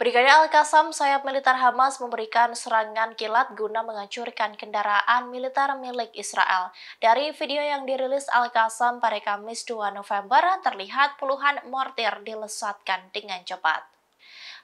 Brigade Al-Qassam sayap militer Hamas memberikan serangan kilat guna menghancurkan kendaraan militer milik Israel. Dari video yang dirilis Al-Qassam pada Kamis 2 November, terlihat puluhan mortir dilesatkan dengan cepat.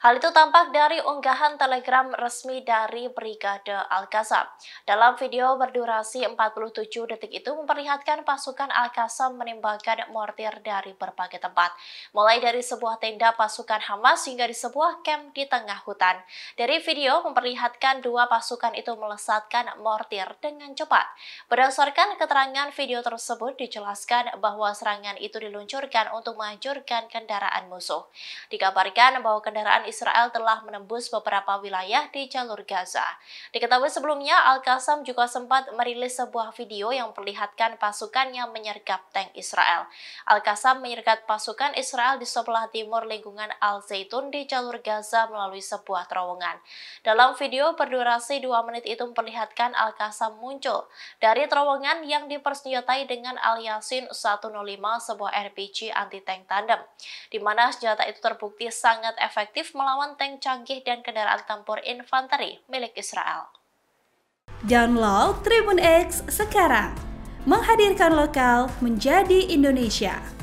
Hal itu tampak dari unggahan telegram resmi dari Brigade Al-Qassam. Dalam video berdurasi 47 detik itu memperlihatkan pasukan Al-Qassam menembakkan mortir dari berbagai tempat, mulai dari sebuah tenda pasukan Hamas hingga di sebuah camp di tengah hutan. Dari video memperlihatkan dua pasukan itu melesatkan mortir dengan cepat. Berdasarkan keterangan video tersebut dijelaskan bahwa serangan itu diluncurkan untuk menghancurkan kendaraan musuh. Dikabarkan bahwa kendaraan Israel telah menembus beberapa wilayah di jalur Gaza. Diketahui sebelumnya, Al-Qassam juga sempat merilis sebuah video yang memperlihatkan pasukannya menyergap tank Israel. Al-Qassam menyergap pasukan Israel di sebelah timur lingkungan Al-Zaitun di jalur Gaza melalui sebuah terowongan. Dalam video berdurasi 2 menit itu memperlihatkan Al-Qassam muncul dari terowongan yang dipersenjatai dengan Al-Yasin 105 sebuah RPG anti-tank tandem, di mana senjata itu terbukti sangat efektif melawan tank canggih dan kendaraan tempur infanteri milik Israel. Download Tribun X sekarang, menghadirkan lokal menjadi Indonesia.